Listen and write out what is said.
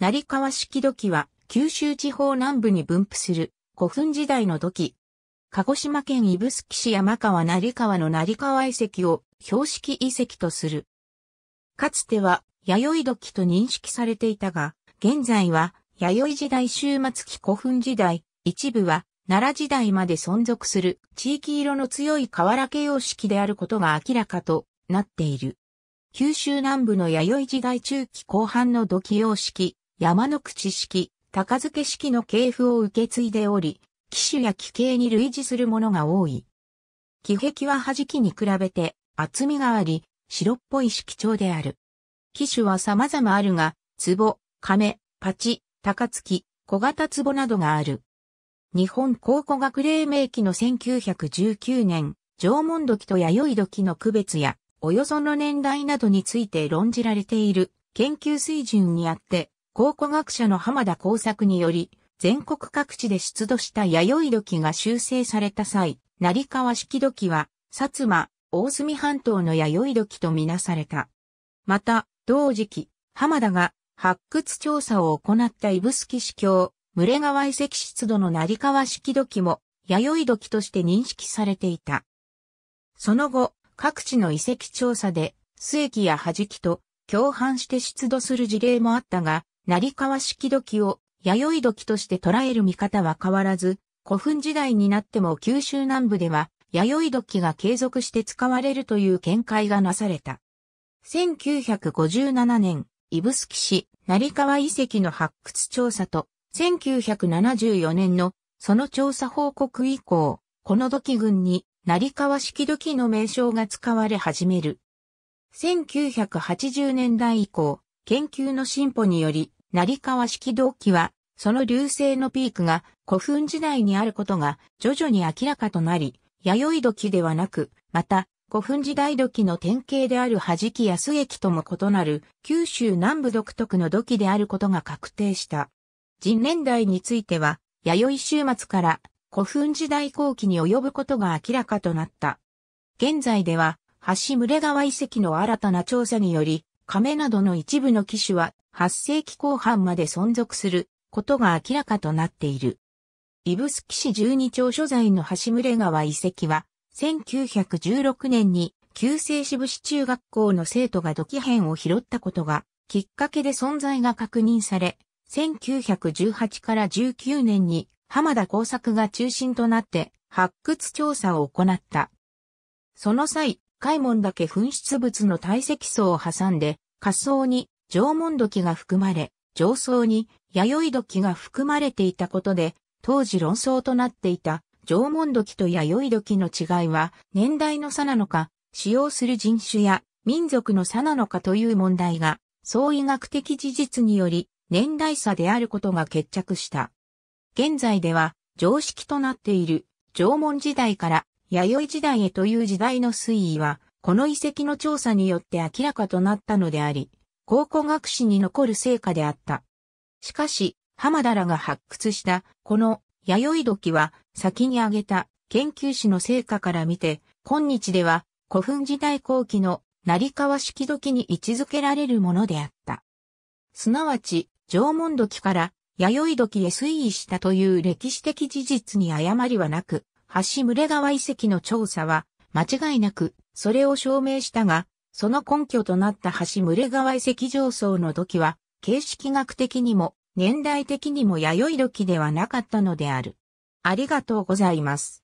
成川式土器は、九州地方南部に分布する古墳時代の土器。鹿児島県指宿市山川成川の成川遺跡を標識遺跡とする。かつては弥生土器と認識されていたが、現在は弥生時代終末期古墳時代、一部は奈良時代まで存続する地域色の強い瓦形様式であることが明らかとなっている。九州南部の弥生時代中期後半の土器様式、山の口式、高付式の系譜を受け継いでおり、機種や機形に類似するものが多い。木壁は弾きに比べて厚みがあり、白っぽい色調である。機種は様々あるが、壺、亀、パチ、高月、小型壺などがある。日本考古学黎明期の1919年、縄文土器と弥生土器の区別や、およその年代などについて論じられている研究水準にあって、考古学者の浜田耕作により、全国各地で出土した弥生土器が修正された際、成川式土器は、薩摩、大隅半島の弥生土器とみなされた。また、同時期、浜田が発掘調査を行った指宿市橋、群れ川遺跡出土の成川式土器も、弥生土器として認識されていた。その後、各地の遺跡調査で、須駅や弾木と共犯して出土する事例もあったが、成川式土器を弥生土器として捉える見方は変わらず、古墳時代になっても九州南部では弥生土器が継続して使われるという見解がなされた。1957年、スキ市成川遺跡の発掘調査と、1974年のその調査報告以降、この土器群に成川式土器の名称が使われ始める。1980年代以降、研究の進歩により、成川式銅器は、その流星のピークが古墳時代にあることが徐々に明らかとなり、弥生土器ではなく、また古墳時代土器の典型である弾き安液とも異なる九州南部独特の土器であることが確定した。人年代については、弥生終末から古墳時代後期に及ぶことが明らかとなった。現在では、橋群川遺跡の新たな調査により、亀などの一部の機種は8世紀後半まで存続することが明らかとなっている。ス宿市12町所在の橋村川遺跡は、1916年に旧西支部市中学校の生徒が土器片を拾ったことがきっかけで存在が確認され、1918から19年に浜田工作が中心となって発掘調査を行った。その際、開門け噴出物の堆積層を挟んで、下層に縄文土器が含まれ、上層に弥生土器が含まれていたことで、当時論争となっていた縄文土器と弥生土器の違いは、年代の差なのか、使用する人種や民族の差なのかという問題が、総意。学的事実により、年代差であることが決着した。現在では、常識となっている縄文時代から弥生時代へという時代の推移は、この遺跡の調査によって明らかとなったのであり、考古学史に残る成果であった。しかし、浜田らが発掘した、この弥生土は、先に挙げた研究史の成果から見て、今日では古墳時代後期の成川式土器に位置づけられるものであった。すなわち、縄文土器から弥生土器へ推移したという歴史的事実に誤りはなく、橋群川遺跡の調査は、間違いなく、それを証明したが、その根拠となった橋群川遺跡上層の土器は、形式学的にも、年代的にも弥生土器ではなかったのである。ありがとうございます。